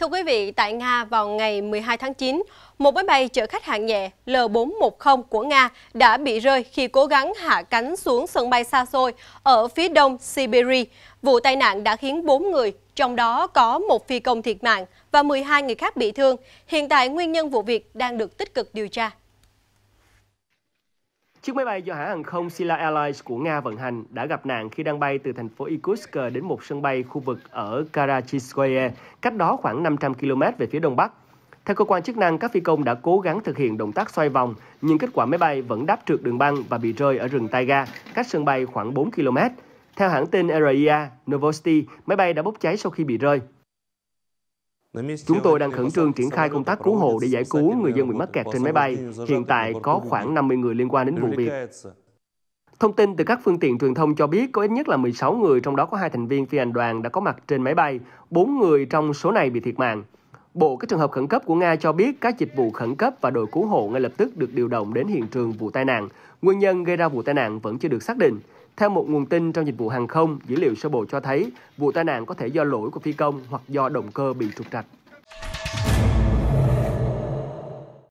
Thưa quý vị, tại Nga vào ngày 12 tháng 9, một máy bay chở khách hạng nhẹ L-410 của Nga đã bị rơi khi cố gắng hạ cánh xuống sân bay xa xôi ở phía đông Siberia. Vụ tai nạn đã khiến 4 người, trong đó có một phi công thiệt mạng và 12 người khác bị thương. Hiện tại nguyên nhân vụ việc đang được tích cực điều tra. Chiếc máy bay do hãng hàng không Sila Airlines của Nga vận hành đã gặp nạn khi đang bay từ thành phố Irkutsk đến một sân bay khu vực ở Karachiskoye, cách đó khoảng 500 km về phía đông bắc. Theo cơ quan chức năng, các phi công đã cố gắng thực hiện động tác xoay vòng, nhưng kết quả máy bay vẫn đáp trượt đường băng và bị rơi ở rừng Taiga, cách sân bay khoảng 4 km. Theo hãng tin RIA Novosti, máy bay đã bốc cháy sau khi bị rơi. Chúng tôi đang khẩn trương triển khai công tác cứu hộ để giải cứu người dân bị mắc kẹt trên máy bay. Hiện tại có khoảng 50 người liên quan đến vụ việc. Thông tin từ các phương tiện truyền thông cho biết có ít nhất là 16 người, trong đó có hai thành viên phi hành đoàn đã có mặt trên máy bay. bốn người trong số này bị thiệt mạng. Bộ các trường hợp khẩn cấp của Nga cho biết các dịch vụ khẩn cấp và đội cứu hộ ngay lập tức được điều động đến hiện trường vụ tai nạn. Nguyên nhân gây ra vụ tai nạn vẫn chưa được xác định. Theo một nguồn tin trong dịch vụ hàng không, dữ liệu sơ bộ cho thấy vụ tai nạn có thể do lỗi của phi công hoặc do động cơ bị trục trặc.